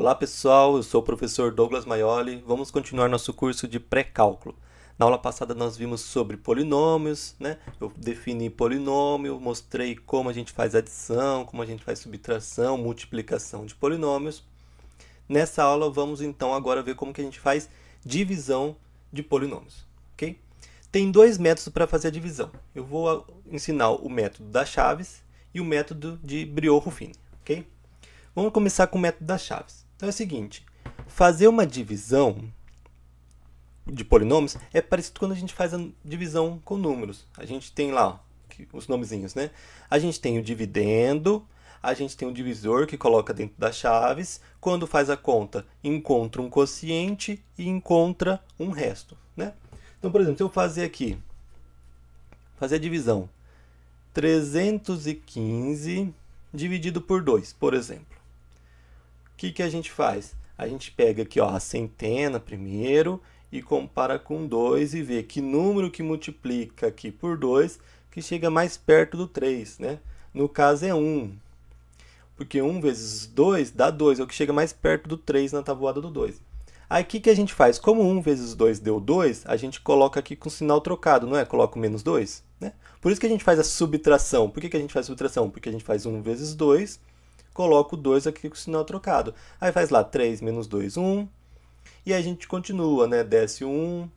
Olá pessoal, eu sou o professor Douglas Maioli. Vamos continuar nosso curso de pré-cálculo. Na aula passada nós vimos sobre polinômios, né? Eu defini polinômio, mostrei como a gente faz adição, como a gente faz subtração, multiplicação de polinômios. Nessa aula vamos então agora ver como que a gente faz divisão de polinômios, ok? Tem dois métodos para fazer a divisão. Eu vou ah, ensinar o método da Chaves e o método de Briot-Ruffini, ok? Vamos começar com o método das chaves. Então é o seguinte, fazer uma divisão de polinômios é parecido quando a gente faz a divisão com números. A gente tem lá ó, os nomezinhos, né? A gente tem o dividendo, a gente tem o divisor que coloca dentro das chaves. Quando faz a conta, encontra um quociente e encontra um resto, né? Então, por exemplo, se eu fazer aqui, fazer a divisão 315 dividido por 2, por exemplo que, que a gente faz? A gente pega aqui ó, a centena primeiro e compara com 2 e vê que número que multiplica aqui por 2 que chega mais perto do 3, né? No caso é 1, um, porque 1 um vezes 2 dá 2, é o que chega mais perto do 3 na tabuada do 2. Aí o que, que a gente faz? Como 1 vezes 2 deu 2, a gente coloca aqui com sinal trocado, não é? Coloca o menos 2. Né? Por isso que a gente faz a subtração. Por que, que a gente faz a subtração? Porque a gente faz 1 vezes 2 coloco 2 aqui com o sinal trocado. Aí faz lá 3 menos 2, 1. E a gente continua, né? Desce 1,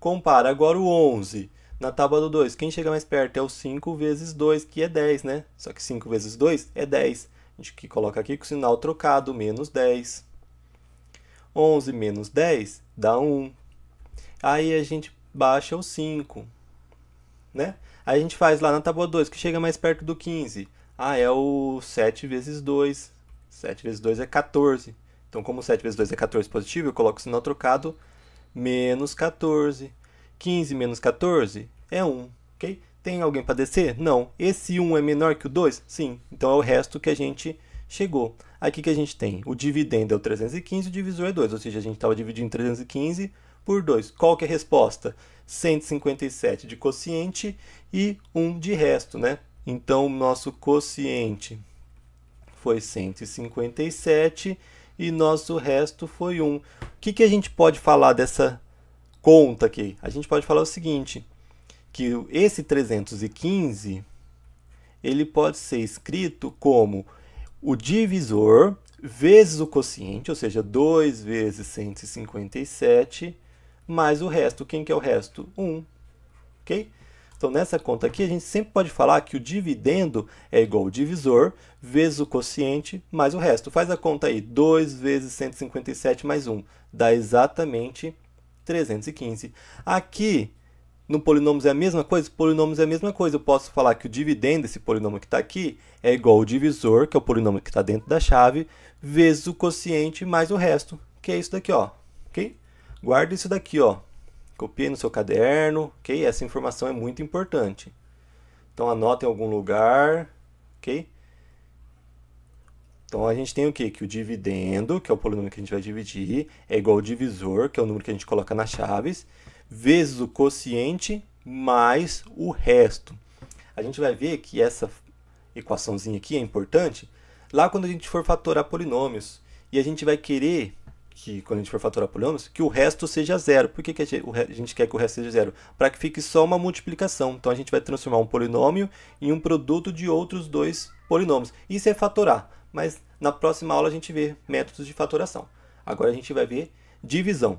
compara agora o 11 na tábua do 2. Quem chega mais perto é o 5 vezes 2, que é 10, né? Só que 5 vezes 2 é 10. A gente que coloca aqui com o sinal trocado, menos 10. 11 menos 10 dá 1. Aí a gente baixa o 5, né? Aí a gente faz lá na tábua 2, que chega mais perto do 15. Ah, é o 7 vezes 2. 7 vezes 2 é 14. Então, como 7 vezes 2 é 14 positivo, eu coloco o sinal trocado, menos 14. 15 menos 14 é 1, ok? Tem alguém para descer? Não. Esse 1 é menor que o 2? Sim. Então, é o resto que a gente chegou. Aqui que a gente tem o dividendo é o 315, o divisor é 2, ou seja, a gente estava dividindo 315 por 2. Qual que é a resposta? 157 de quociente e 1 de resto, né? Então, o nosso quociente foi 157 e nosso resto foi 1. O que, que a gente pode falar dessa conta aqui? A gente pode falar o seguinte, que esse 315 ele pode ser escrito como o divisor vezes o quociente, ou seja, 2 vezes 157, mais o resto. Quem que é o resto? 1. Ok? Então, nessa conta aqui, a gente sempre pode falar que o dividendo é igual ao divisor vezes o quociente mais o resto. Faz a conta aí, 2 vezes 157 mais 1, dá exatamente 315. Aqui, no polinômios é a mesma coisa? Polinômios é a mesma coisa. Eu posso falar que o dividendo desse polinômio que está aqui é igual ao divisor, que é o polinômio que está dentro da chave, vezes o quociente mais o resto, que é isso daqui, ó. ok? Guarda isso daqui, ó. Copie no seu caderno, ok? Essa informação é muito importante. Então anota em algum lugar, ok? Então a gente tem o que? Que o dividendo, que é o polinômio que a gente vai dividir, é igual ao divisor, que é o número que a gente coloca nas chaves, vezes o quociente mais o resto. A gente vai ver que essa equaçãozinha aqui é importante lá quando a gente for fatorar polinômios. E a gente vai querer que quando a gente for fatorar polinômios, que o resto seja zero. Por que, que a, gente, a gente quer que o resto seja zero? Para que fique só uma multiplicação. Então a gente vai transformar um polinômio em um produto de outros dois polinômios. Isso é fatorar, mas na próxima aula a gente vê métodos de fatoração. Agora a gente vai ver divisão.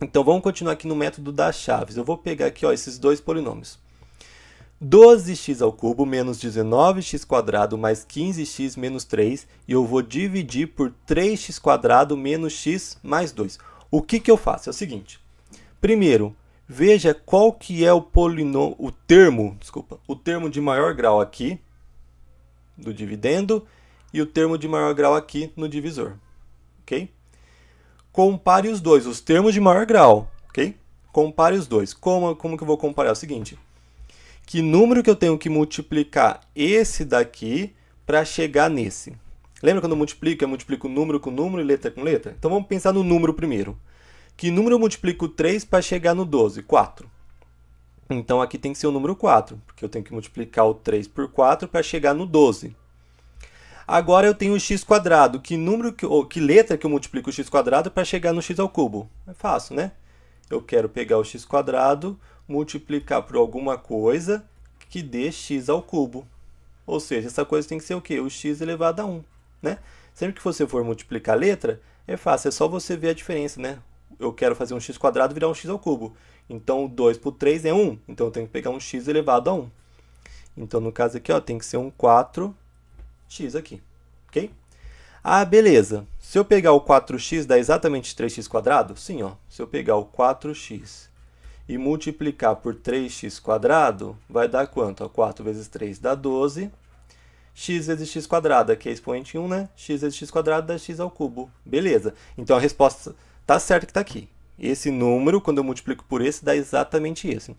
Então vamos continuar aqui no método das chaves. Eu vou pegar aqui ó, esses dois polinômios. 12x ao cubo menos 19x quadrado mais 15x menos 3 e eu vou dividir por 3x quadrado menos x mais 2. O que, que eu faço? É o seguinte. Primeiro, veja qual que é o polinômio, o termo, desculpa, o termo de maior grau aqui do dividendo e o termo de maior grau aqui no divisor, ok? Compare os dois, os termos de maior grau, ok? Compare os dois. Como, como que eu vou comparar? É o seguinte, que número que eu tenho que multiplicar esse daqui para chegar nesse. Lembra quando eu multiplico? Eu multiplico número com número e letra com letra? Então vamos pensar no número primeiro. Que número eu multiplico 3 para chegar no 12? 4. Então aqui tem que ser o número 4, porque eu tenho que multiplicar o 3 por 4 para chegar no 12. Agora eu tenho o x quadrado. Que número que, ou que letra que eu multiplico o x quadrado para chegar no x ao cubo? É fácil, né? Eu quero pegar o x quadrado, multiplicar por alguma coisa que dê x ao cubo. Ou seja, essa coisa tem que ser o quê? O x elevado a 1, né? Sempre que você for multiplicar a letra, é fácil, é só você ver a diferença, né? Eu quero fazer um x quadrado virar um x ao cubo. Então, 2 por 3 é 1, então eu tenho que pegar um x elevado a 1. Então, no caso aqui, ó, tem que ser um 4x aqui, ok? Ah, beleza. Se eu pegar o 4x, dá exatamente 3x quadrado? Sim, ó. Se eu pegar o 4x e multiplicar por 3x, vai dar quanto? 4 vezes 3 dá 12. x vezes x, que é expoente 1, né? x vezes x dá x ao cubo. Beleza. Então a resposta tá certa que está aqui. Esse número, quando eu multiplico por esse, dá exatamente esse.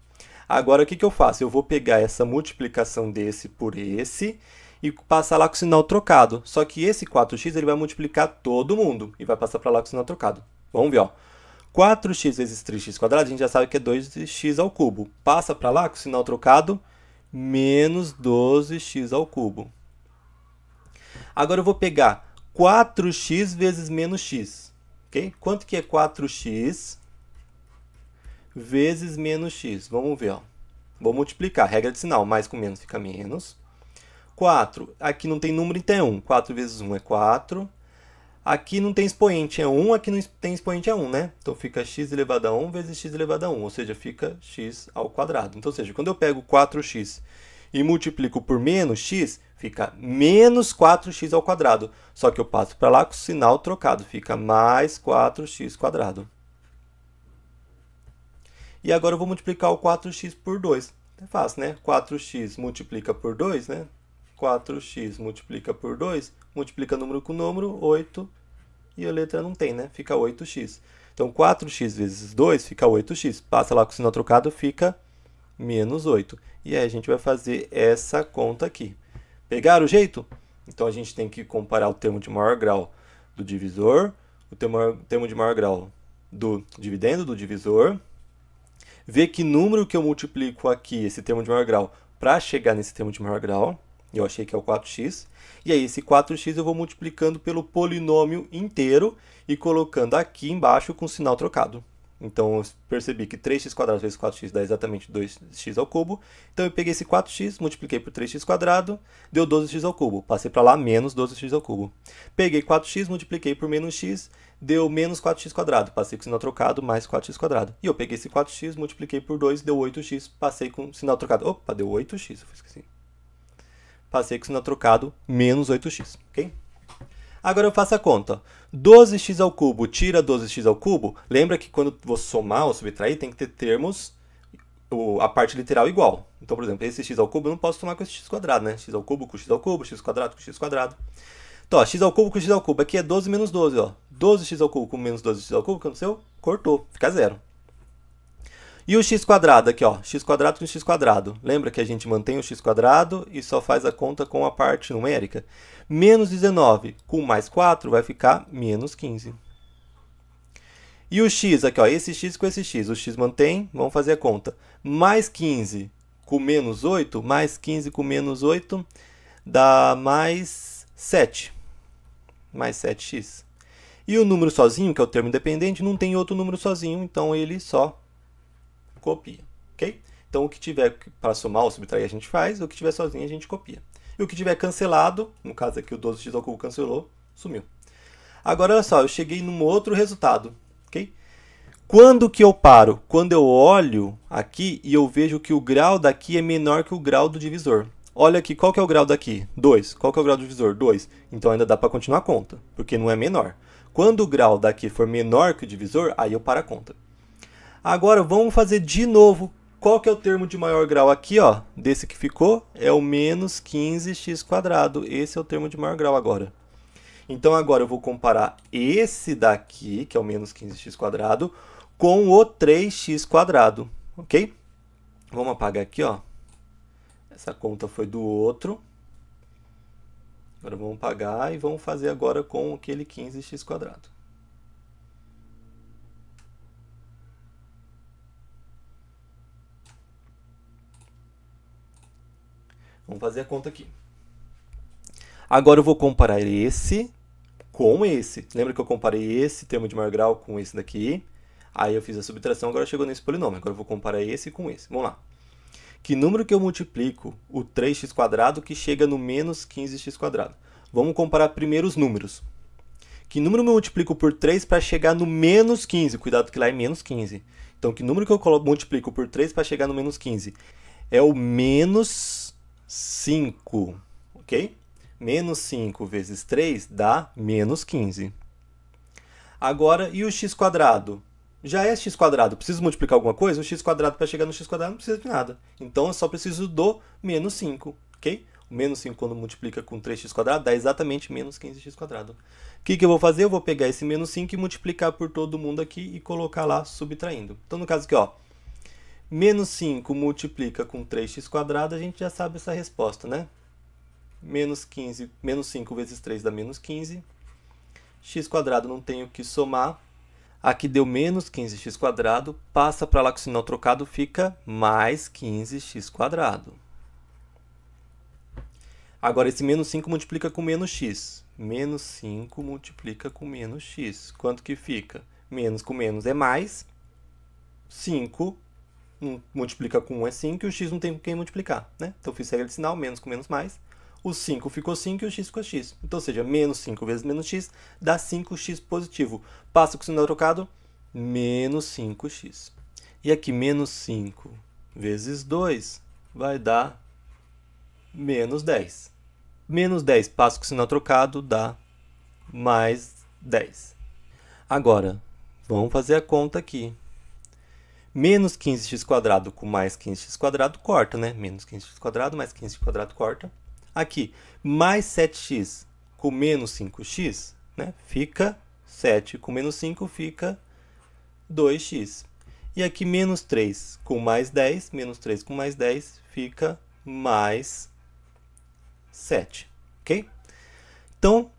Agora, o que, que eu faço? Eu vou pegar essa multiplicação desse por esse e passar lá com o sinal trocado. Só que esse 4x ele vai multiplicar todo mundo e vai passar para lá com o sinal trocado. Vamos ver, ó. 4x vezes 3x quadrado, a gente já sabe que é 2x ao cubo. Passa para lá com o sinal trocado, menos 12x ao cubo. Agora eu vou pegar 4x vezes menos x. Okay? Quanto que é 4x vezes menos x? Vamos ver. Ó. Vou multiplicar, regra de sinal, mais com menos fica menos. 4, aqui não tem número, então é 1. 4 vezes 1 é 4, Aqui não tem expoente, é 1, aqui não tem expoente é 1, né? Então fica x elevado a 1 vezes x elevado a 1, ou seja, fica x ao quadrado. Então, ou seja, quando eu pego 4x e multiplico por menos x, fica menos 4x ao quadrado. Só que eu passo para lá com o sinal trocado, fica mais 4x quadrado. E agora eu vou multiplicar o 4x por 2. É fácil, né? 4x multiplica por 2, né? 4x multiplica por 2 multiplica número com número, 8, e a letra não tem, né? Fica 8x. Então, 4x vezes 2 fica 8x. Passa lá com o sinal trocado, fica menos 8. E aí a gente vai fazer essa conta aqui. Pegaram o jeito? Então, a gente tem que comparar o termo de maior grau do divisor, o termo de maior grau do dividendo do divisor, ver que número que eu multiplico aqui, esse termo de maior grau, para chegar nesse termo de maior grau. Eu achei que é o 4x. E aí, esse 4x eu vou multiplicando pelo polinômio inteiro e colocando aqui embaixo com sinal trocado. Então, eu percebi que 3x² vezes 4x dá exatamente 2x Então, eu peguei esse 4x, multipliquei por 3x², deu 12x Passei para lá, menos 12x Peguei 4x, multipliquei por menos x, deu menos 4x². Passei com sinal trocado, mais 4x². E eu peguei esse 4x, multipliquei por 2, deu 8x, passei com sinal trocado. Opa, deu 8x, eu esqueci. Passei com sinal trocado, menos 8x, ok? Agora eu faço a conta. 12x ao cubo tira 12x ao cubo. Lembra que quando vou somar ou subtrair, tem que ter termos a parte literal igual. Então, por exemplo, esse x ao cubo eu não posso somar com esse x quadrado, né? x ao cubo com x ao cubo, x quadrado com x quadrado. Então, ó, x ao cubo com x ao cubo. Aqui é 12 menos 12, ó. 12x ao cubo com menos 12x ao cubo, que aconteceu? Cortou, fica zero. E o x quadrado aqui, ó, x quadrado com x quadrado. Lembra que a gente mantém o x quadrado e só faz a conta com a parte numérica? Menos 19 com mais 4 vai ficar menos 15. E o x aqui, ó, esse x com esse x. O x mantém, vamos fazer a conta. Mais 15 com menos 8, mais 15 com menos 8 dá mais 7. Mais 7x. E o número sozinho, que é o termo independente, não tem outro número sozinho, então ele só copia, ok? Então o que tiver para somar ou subtrair a gente faz, o que tiver sozinho a gente copia. E o que tiver cancelado, no caso aqui o 12x ao cubo cancelou, sumiu. Agora olha só, eu cheguei num outro resultado, ok? Quando que eu paro? Quando eu olho aqui e eu vejo que o grau daqui é menor que o grau do divisor. Olha aqui, qual que é o grau daqui? 2. Qual que é o grau do divisor? 2. Então ainda dá para continuar a conta, porque não é menor. Quando o grau daqui for menor que o divisor, aí eu paro a conta. Agora vamos fazer de novo. Qual que é o termo de maior grau aqui, ó? Desse que ficou é o menos 15x quadrado. Esse é o termo de maior grau agora. Então agora eu vou comparar esse daqui, que é o menos 15x quadrado, com o 3x quadrado, ok? Vamos apagar aqui, ó. Essa conta foi do outro. Agora vamos pagar e vamos fazer agora com aquele 15x quadrado. Vamos fazer a conta aqui. Agora eu vou comparar esse com esse. Lembra que eu comparei esse termo de maior grau com esse daqui? Aí eu fiz a subtração, agora chegou nesse polinômio. Agora eu vou comparar esse com esse. Vamos lá. Que número que eu multiplico o 3x² que chega no menos 15x²? Vamos comparar primeiro os números. Que número eu multiplico por 3 para chegar no menos 15? Cuidado que lá é menos 15. Então, que número que eu multiplico por 3 para chegar no menos 15? É o menos 5, ok? Menos 5 vezes 3 dá menos 15. Agora, e o x quadrado? Já é x quadrado. Preciso multiplicar alguma coisa? O x quadrado para chegar no x quadrado não precisa de nada. Então, eu só preciso do menos 5, ok? O menos 5, quando multiplica com 3x quadrado, dá exatamente menos 15x quadrado. O que, que eu vou fazer? Eu vou pegar esse menos 5 e multiplicar por todo mundo aqui e colocar lá subtraindo. Então, no caso aqui, ó, Menos 5 multiplica com 3x², a gente já sabe essa resposta, né? Menos, 15, menos 5 vezes 3 dá menos 15. x² não tenho que somar. Aqui deu menos 15x², passa para lá com o sinal trocado, fica mais 15x². Agora, esse menos 5 multiplica com menos x. Menos 5 multiplica com menos x. Quanto que fica? Menos com menos é mais. 5 multiplica com 1 é 5 e o x não tem com quem multiplicar, né? Então eu fiz regra de sinal, menos com menos mais. O 5 ficou 5 e o x ficou x. Então, ou seja, menos 5 vezes menos x dá 5x positivo. Passa com o sinal trocado, menos 5x. E aqui, menos 5 vezes 2 vai dar menos 10. Menos 10, passa com o sinal trocado, dá mais 10. Agora, vamos fazer a conta aqui menos 15x com mais 15x corta, né? Menos 15x mais 15x corta. Aqui, mais 7x com menos 5x, né? Fica 7 com menos 5 fica 2x. E aqui, menos 3 com mais 10, menos 3 com mais 10 fica mais 7, ok? Então,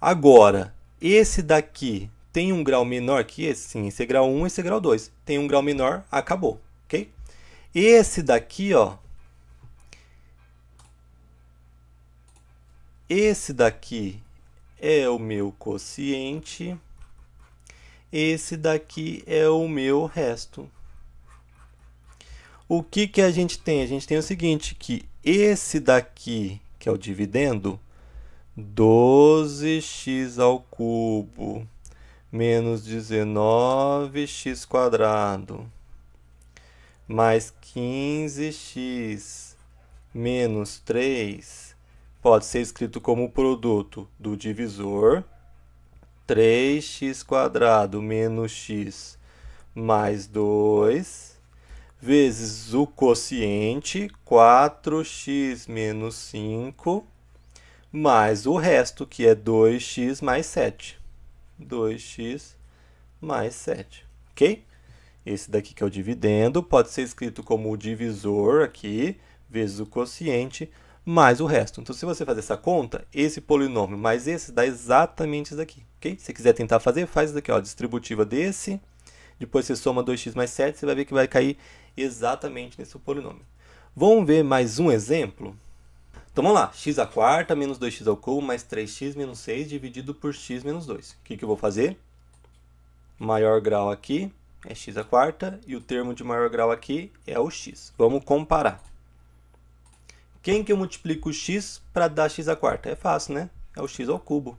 agora, esse daqui tem um grau menor que esse? Sim, esse é grau 1, esse é grau 2. Tem um grau menor, acabou, ok? Esse daqui, ó. Esse daqui é o meu quociente. Esse daqui é o meu resto. O que, que a gente tem? A gente tem o seguinte, que esse daqui, que é o dividendo, 12x ao cubo menos 19x mais 15x menos 3 pode ser escrito como produto do divisor 3x menos x mais 2 vezes o quociente 4x menos 5 mais o resto que é 2x mais 7. 2x mais 7, ok? Esse daqui que é o dividendo, pode ser escrito como o divisor aqui, vezes o quociente, mais o resto. Então, se você fazer essa conta, esse polinômio mais esse dá exatamente isso daqui, ok? Se quiser tentar fazer, faz isso daqui, ó, distributiva desse, depois você soma 2x mais 7, você vai ver que vai cair exatamente nesse polinômio. Vamos ver mais um exemplo? Então vamos lá, x a quarta menos 2x ao cubo mais 3x menos 6 dividido por x menos 2. O que, que eu vou fazer? Maior grau aqui é x a quarta e o termo de maior grau aqui é o x. Vamos comparar. Quem que eu multiplico o x para dar x a quarta? É fácil, né? É o x ao cubo.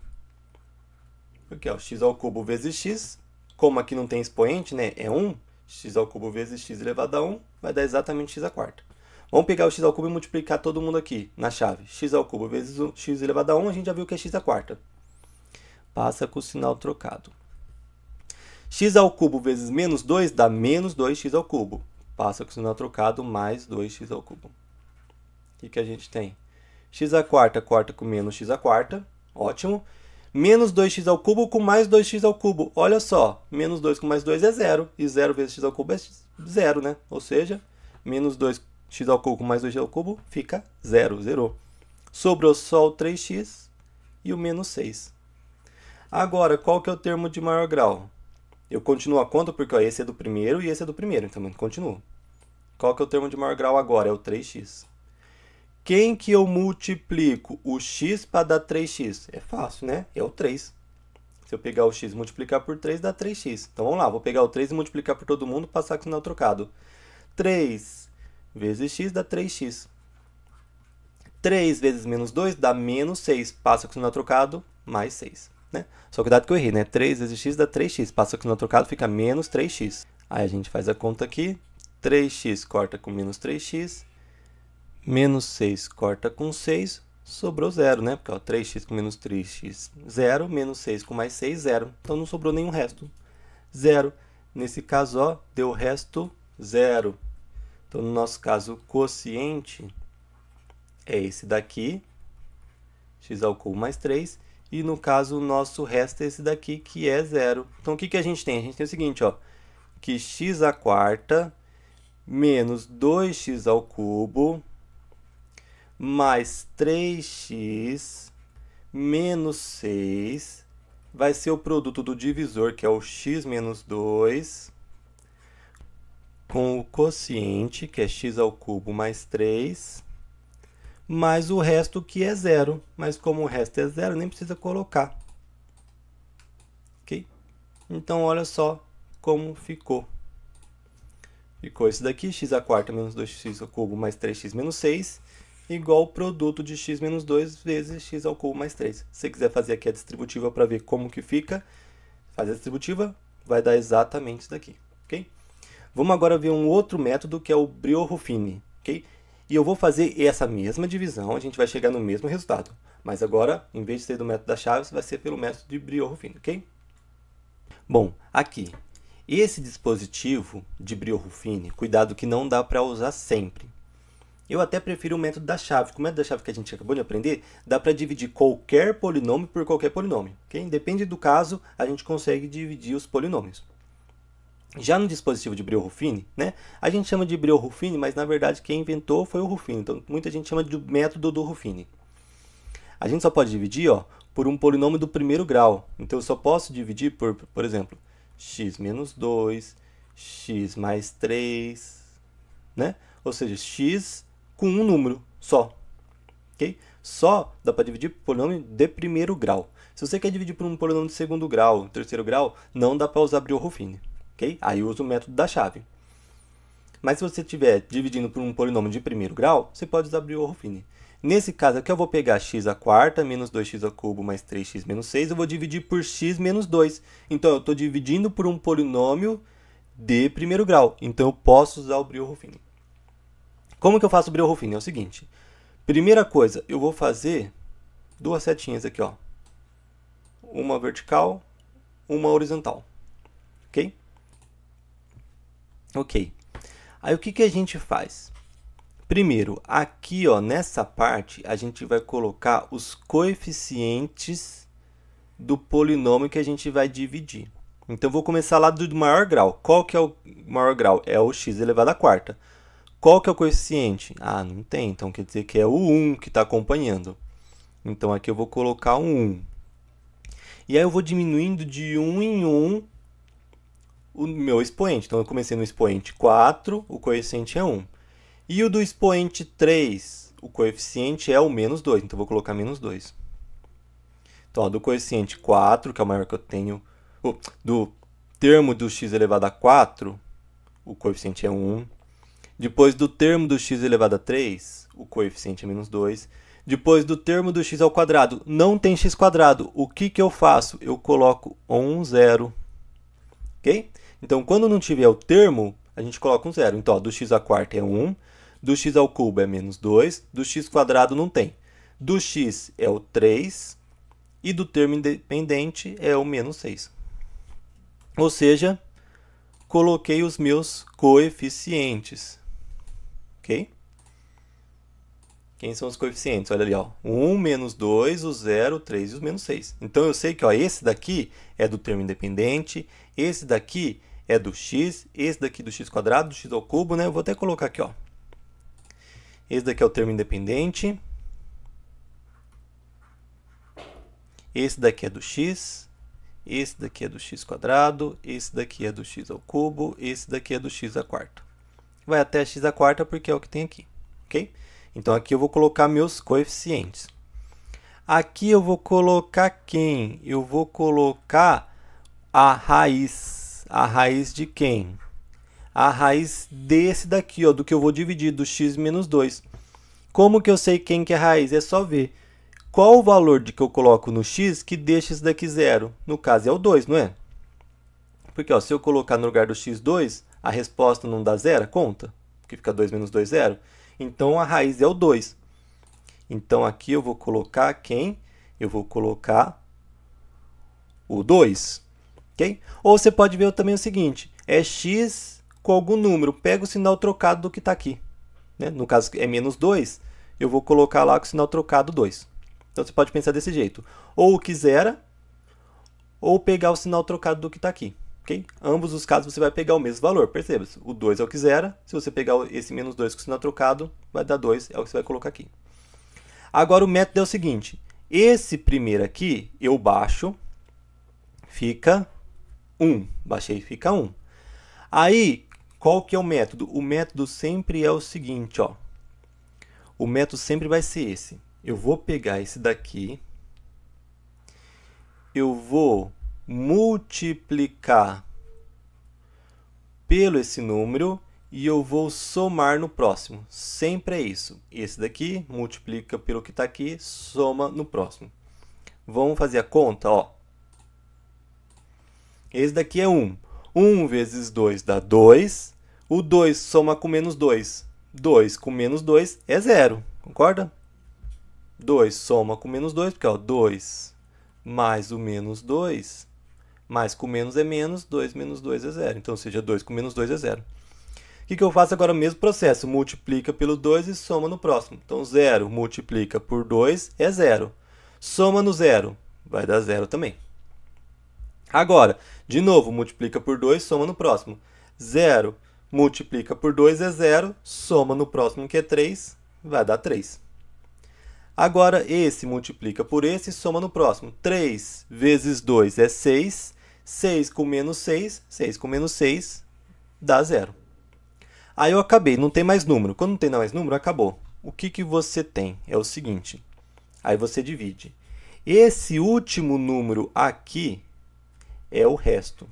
Porque é o x ao cubo vezes x, como aqui não tem expoente, né? É 1, x ao cubo vezes x elevado a 1 vai dar exatamente x a quarta. Vamos pegar o x ao cubo e multiplicar todo mundo aqui na chave. x ao cubo vezes o x elevado a 1, a gente já viu que é x à quarta. Passa com o sinal trocado. x ao cubo vezes menos 2 dá menos 2x ao cubo. Passa com o sinal trocado, mais 2x ao cubo. O que, a gente tem? x à quarta, corta com menos x à quarta. Ótimo. Menos 2x ao cubo com mais 2x ao cubo. Olha só, menos 2 com mais 2 é zero. E zero vezes x ao cubo é zero, né? Ou seja, menos 2 x ao cubo mais 2 ao cubo fica 0, zerou. Sobrou só o 3x e o menos 6. Agora, qual que é o termo de maior grau? Eu continuo a conta porque ó, esse é do primeiro e esse é do primeiro, então eu continuo. Qual que é o termo de maior grau agora? É o 3x. Quem que eu multiplico o x para dar 3x? É fácil, né? É o 3. Se eu pegar o x e multiplicar por 3, dá 3x. Então vamos lá, vou pegar o 3 e multiplicar por todo mundo, passar aqui o sinal trocado. 3 vezes x dá 3x. 3 vezes menos 2 dá menos 6. Passa com sinal trocado, mais 6. Né? Só cuidado que eu errei, né? 3 vezes x dá 3x. Passa com sinal trocado, fica menos 3x. Aí a gente faz a conta aqui. 3x corta com menos 3x. Menos 6 corta com 6. Sobrou 0, né? Porque ó, 3x com menos 3x, 0. Menos 6 com mais 6, 0. Então não sobrou nenhum resto. 0. Nesse caso, ó, deu resto 0. Então, no nosso caso, o quociente é esse daqui, x ao cubo mais 3, e no caso, o nosso resto é esse daqui, que é zero. Então, o que, que a gente tem? A gente tem o seguinte, ó, que x à quarta menos 2x ao cubo mais 3x menos 6 vai ser o produto do divisor, que é o x menos 2 com o quociente, que é x ao cubo mais 3, mais o resto que é zero. Mas como o resto é zero, nem precisa colocar. Ok? Então, olha só como ficou. Ficou isso daqui, x à quarta menos 2x ao cubo mais 3x menos 6, igual o produto de x menos 2 vezes x ao cubo mais 3. Se você quiser fazer aqui a distributiva para ver como que fica, faz a distributiva, vai dar exatamente isso daqui, ok? Vamos agora ver um outro método que é o Brioruffini, ok? E eu vou fazer essa mesma divisão, a gente vai chegar no mesmo resultado. Mas agora, em vez de ser do método da chave, vai ser pelo método de Brioruffini, ok? Bom, aqui, esse dispositivo de Briot-Ruffini, cuidado que não dá para usar sempre. Eu até prefiro o método da chave. Com o método da chave que a gente acabou de aprender, dá para dividir qualquer polinômio por qualquer polinômio. Okay? Depende do caso, a gente consegue dividir os polinômios. Já no dispositivo de Briol-Ruffini, né, a gente chama de Briol-Ruffini, mas na verdade quem inventou foi o Ruffini. Então muita gente chama de método do Ruffini. A gente só pode dividir ó, por um polinômio do primeiro grau. Então eu só posso dividir por, por exemplo, x menos 2, x mais 3, né? Ou seja, x com um número só. ok? Só dá para dividir por polinômio de primeiro grau. Se você quer dividir por um polinômio de segundo grau, terceiro grau, não dá para usar Briol-Ruffini ok? Aí uso o método da chave. Mas se você estiver dividindo por um polinômio de primeiro grau, você pode usar briois ruffini Nesse caso aqui, eu vou pegar x a quarta menos 2x ao cubo mais 3x menos 6, eu vou dividir por x menos 2. Então, eu estou dividindo por um polinômio de primeiro grau. Então, eu posso usar o briois ruffini Como que eu faço o briois ruffini É o seguinte. Primeira coisa, eu vou fazer duas setinhas aqui, ó. Uma vertical, uma horizontal. Ok? Ok. Aí o que, que a gente faz? Primeiro, aqui ó, nessa parte, a gente vai colocar os coeficientes do polinômio que a gente vai dividir. Então, vou começar lá do maior grau. Qual que é o maior grau? É o x elevado à quarta. Qual que é o coeficiente? Ah, não tem. Então, quer dizer que é o 1 que está acompanhando. Então, aqui eu vou colocar um 1. E aí, eu vou diminuindo de 1 em 1 o meu expoente. Então eu comecei no expoente 4, o coeficiente é 1. E o do expoente 3, o coeficiente é o menos 2, então eu vou colocar menos 2. Então, ó, do coeficiente 4, que é o maior que eu tenho, do termo do x elevado a 4, o coeficiente é 1. Depois do termo do x elevado a 3, o coeficiente é menos 2. Depois do termo do x ao quadrado, não tem x quadrado. O que, que eu faço? Eu coloco 1, 0. Ok? Então, quando não tiver o termo, a gente coloca um zero. Então, ó, do x à quarta é 1, do x ao cubo é menos 2, do x quadrado não tem. Do x é o 3 e do termo independente é o menos 6. Ou seja, coloquei os meus coeficientes. Ok? Quem são os coeficientes? Olha ali, ó. 1 menos 2, o 0, o 3 e o menos 6. Então, eu sei que ó, esse daqui é do termo independente, esse daqui é do x, esse daqui do x quadrado, do x ao cubo, né? Eu vou até colocar aqui, ó. Esse daqui é o termo independente. Esse daqui é do x, esse daqui é do x quadrado, esse daqui é do x ao cubo, esse daqui é do x a quarta. Vai até x a quarta porque é o que tem aqui, ok? Então aqui eu vou colocar meus coeficientes. Aqui eu vou colocar quem? Eu vou colocar a raiz a raiz de quem? A raiz desse daqui, ó, do que eu vou dividir, do x menos 2. Como que eu sei quem que é a raiz? É só ver qual o valor de que eu coloco no x que deixa isso daqui zero. No caso, é o 2, não é? Porque ó, se eu colocar no lugar do x2, a resposta não dá zero, conta, porque fica 2 menos 2, zero. Então, a raiz é o 2. Então, aqui eu vou colocar quem? Eu vou colocar o 2. Ou você pode ver também o seguinte, é x com algum número, pega o sinal trocado do que está aqui. Né? No caso é menos 2, eu vou colocar lá com o sinal trocado 2. Então você pode pensar desse jeito, ou o que zera, ou pegar o sinal trocado do que está aqui. Okay? Ambos os casos você vai pegar o mesmo valor, perceba. -se. O 2 é o que zera, se você pegar esse menos 2 com o sinal trocado, vai dar 2, é o que você vai colocar aqui. Agora o método é o seguinte, esse primeiro aqui eu baixo, fica 1. Baixei fica 1. Aí, qual que é o método? O método sempre é o seguinte, ó. O método sempre vai ser esse. Eu vou pegar esse daqui. Eu vou multiplicar pelo esse número e eu vou somar no próximo. Sempre é isso. Esse daqui multiplica pelo que está aqui, soma no próximo. Vamos fazer a conta, ó. Esse daqui é 1. 1 vezes 2 dá 2. O 2 soma com menos 2. 2 com menos 2 é 0. Concorda? 2 soma com menos 2, porque 2 mais o menos 2, mais com menos é menos, 2 menos 2 é 0. Então, ou seja, 2 com menos 2 é 0. O que, que eu faço agora? O mesmo processo. Multiplica pelo 2 e soma no próximo. Então, 0 multiplica por 2 é 0. Soma no 0, vai dar 0 também. Agora, de novo, multiplica por 2, soma no próximo. 0 multiplica por 2 é 0, soma no próximo que é 3, vai dar 3. Agora, esse multiplica por esse soma no próximo. 3 vezes 2 é 6, 6 com menos 6, 6 com menos 6 dá 0. Aí eu acabei, não tem mais número. Quando não tem mais número, acabou. O que, que você tem? É o seguinte, aí você divide. Esse último número aqui, é o resto.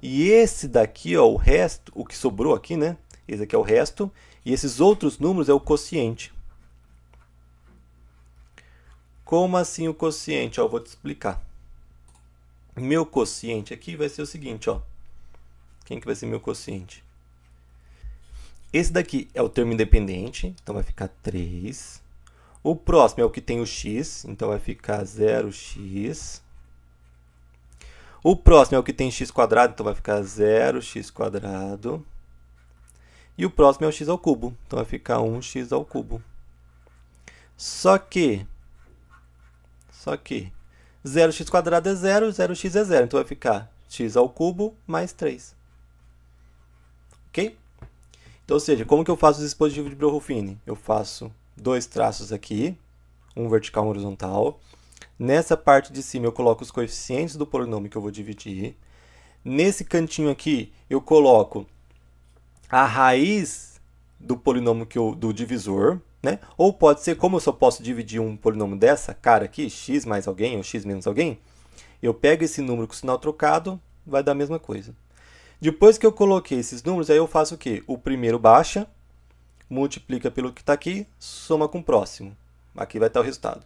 E esse daqui, ó, o resto, o que sobrou aqui, né? Esse aqui é o resto. E esses outros números é o quociente. Como assim o quociente? Ó, vou te explicar. Meu quociente aqui vai ser o seguinte, ó. Quem que vai ser meu quociente? Esse daqui é o termo independente, então vai ficar 3 o próximo é o que tem o x, então vai ficar 0x. O próximo é o que tem x quadrado, então vai ficar 0x quadrado. E o próximo é o x ao cubo, então vai ficar 1x ao cubo. Só que só que 0x quadrado é 0, 0x é 0, então vai ficar x ao cubo mais 3. OK? Então, ou seja, como que eu faço o dispositivo de Bro-Ruffini? Eu faço dois traços aqui, um vertical e um horizontal. Nessa parte de cima eu coloco os coeficientes do polinômio que eu vou dividir. Nesse cantinho aqui eu coloco a raiz do polinômio que eu, do divisor, né? Ou pode ser, como eu só posso dividir um polinômio dessa cara aqui, x mais alguém ou x menos alguém, eu pego esse número com o sinal trocado, vai dar a mesma coisa. Depois que eu coloquei esses números, aí eu faço o quê? O primeiro baixa, multiplica pelo que está aqui, soma com o próximo. Aqui vai estar o resultado.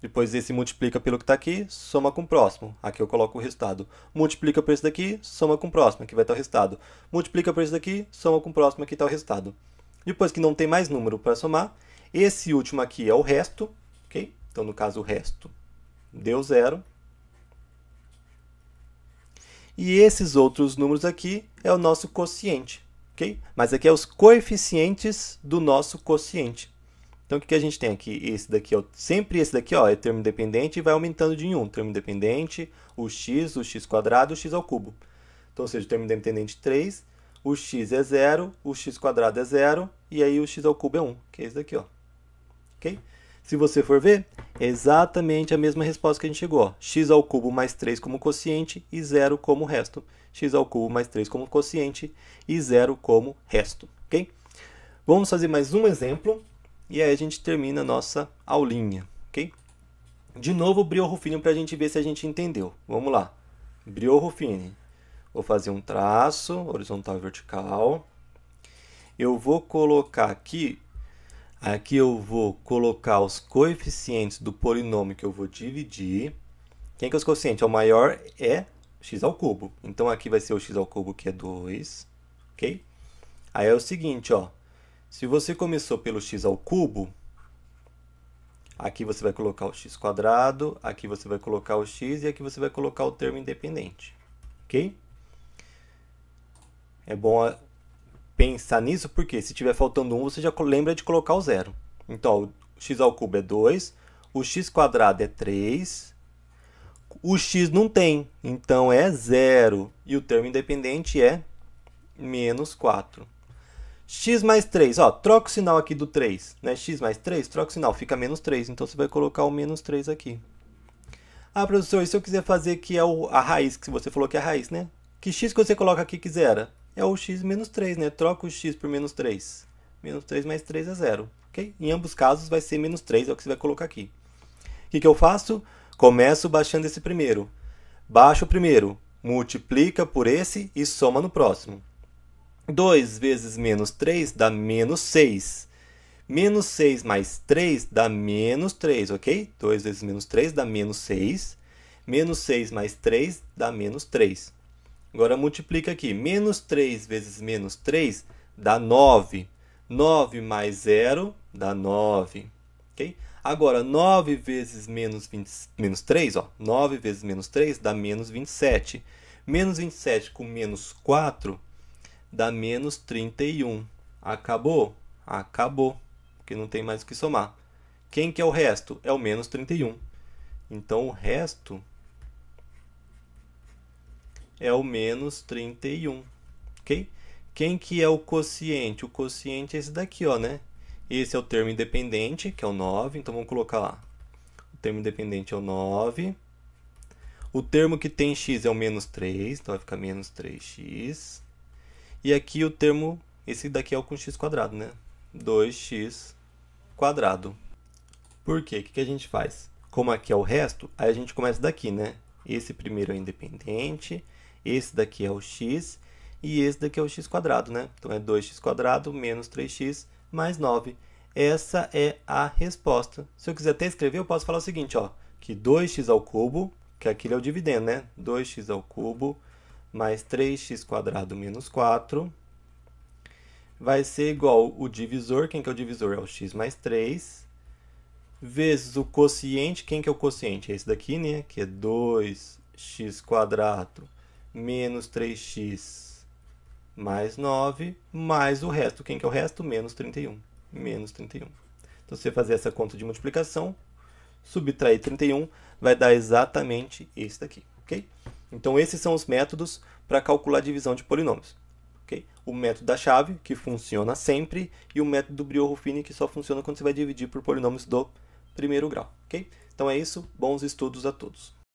Depois esse multiplica pelo que está aqui, soma com o próximo. Aqui eu coloco o resultado. Multiplica por esse daqui, soma com o próximo. Aqui vai estar o resultado. Multiplica por esse daqui, soma com o próximo. Aqui está o resultado. Depois que não tem mais número para somar, esse último aqui é o resto. Okay? Então, no caso, o resto deu zero. E esses outros números aqui é o nosso quociente ok? Mas aqui é os coeficientes do nosso quociente. Então, o que, a gente tem aqui? Esse daqui é sempre esse daqui ó, é termo independente e vai aumentando de 1. Um. Termo independente, o x, o x quadrado, o x ao cubo. Então, ou seja, o termo independente 3, o x é 0, o x quadrado é 0, e aí o x ao cubo é 1, que é esse daqui. Ó. ok? Se você for ver, é exatamente a mesma resposta que a gente chegou. x ao cubo mais 3 como quociente e zero como resto. x ao cubo mais 3 como quociente e zero como resto. Ok? Vamos fazer mais um exemplo e aí a gente termina a nossa aulinha. Ok? De novo, Briol Rufino para a gente ver se a gente entendeu. Vamos lá. Briol Rufino. Vou fazer um traço horizontal e vertical. Eu vou colocar aqui Aqui eu vou colocar os coeficientes do polinômio que eu vou dividir. Quem que é os coeficientes? É o maior é x ao cubo. Então aqui vai ser o x ao cubo que é 2, ok? Aí é o seguinte, ó. Se você começou pelo x ao cubo, aqui você vai colocar o x quadrado, aqui você vai colocar o x e aqui você vai colocar o termo independente, ok? É bom pensar nisso, porque se tiver faltando um, você já lembra de colocar o zero. Então, o x ao cubo é 2, o x quadrado é 3, o x não tem, então é zero. E o termo independente é menos 4. x mais 3, ó, troca o sinal aqui do 3, né? x mais 3, troca o sinal, fica menos 3, então você vai colocar o menos 3 aqui. Ah, professor, e se eu quiser fazer que é o, a raiz, que você falou que é a raiz, né? Que x que você coloca aqui que zera? é o x menos 3, né? Troca o x por menos 3. Menos 3 mais 3 é zero, ok? Em ambos casos vai ser menos 3, é o que você vai colocar aqui. O que, que eu faço? Começo baixando esse primeiro. Baixo o primeiro, multiplica por esse e soma no próximo. 2 vezes menos 3 dá menos 6. Menos 6 mais 3 dá menos 3, ok? 2 vezes menos 3 dá menos 6. Menos 6 mais 3 dá menos 3. Agora multiplica aqui. Menos 3 vezes menos 3 dá 9. 9 mais 0 dá 9. Okay? Agora, 9 vezes menos, 20, menos 3, ó, 9 vezes menos 3 dá menos 27. Menos 27 com menos 4 dá menos 31. Acabou? Acabou. Porque não tem mais o que somar. Quem que é o resto? É o menos 31. Então, o resto é o menos 31, ok? Quem que é o quociente? O quociente é esse daqui, ó, né? Esse é o termo independente, que é o 9, então vamos colocar lá. O termo independente é o 9. O termo que tem x é o menos 3, então vai ficar menos 3x. E aqui o termo, esse daqui é o com x quadrado, né? 2x quadrado. Por quê? O que, que a gente faz? Como aqui é o resto, aí a gente começa daqui, né? Esse primeiro é independente, esse daqui é o x e esse daqui é o x quadrado, né? Então, é 2x quadrado menos 3x mais 9. Essa é a resposta. Se eu quiser até escrever, eu posso falar o seguinte, ó, que 2x ao cubo, que aquilo é o dividendo, né? 2x ao cubo mais 3x quadrado menos 4 vai ser igual o divisor, quem que é o divisor? É o x mais 3, vezes o quociente, quem que é o quociente? É esse daqui, né? Que é 2x quadrado menos 3x mais 9, mais o resto. Quem que é o resto? Menos 31. Menos 31. Então, se você fazer essa conta de multiplicação, subtrair 31, vai dar exatamente esse daqui. ok Então, esses são os métodos para calcular a divisão de polinômios. Okay? O método da chave, que funciona sempre, e o método do Briot-Ruffini, que só funciona quando você vai dividir por polinômios do primeiro grau. Okay? Então é isso, bons estudos a todos.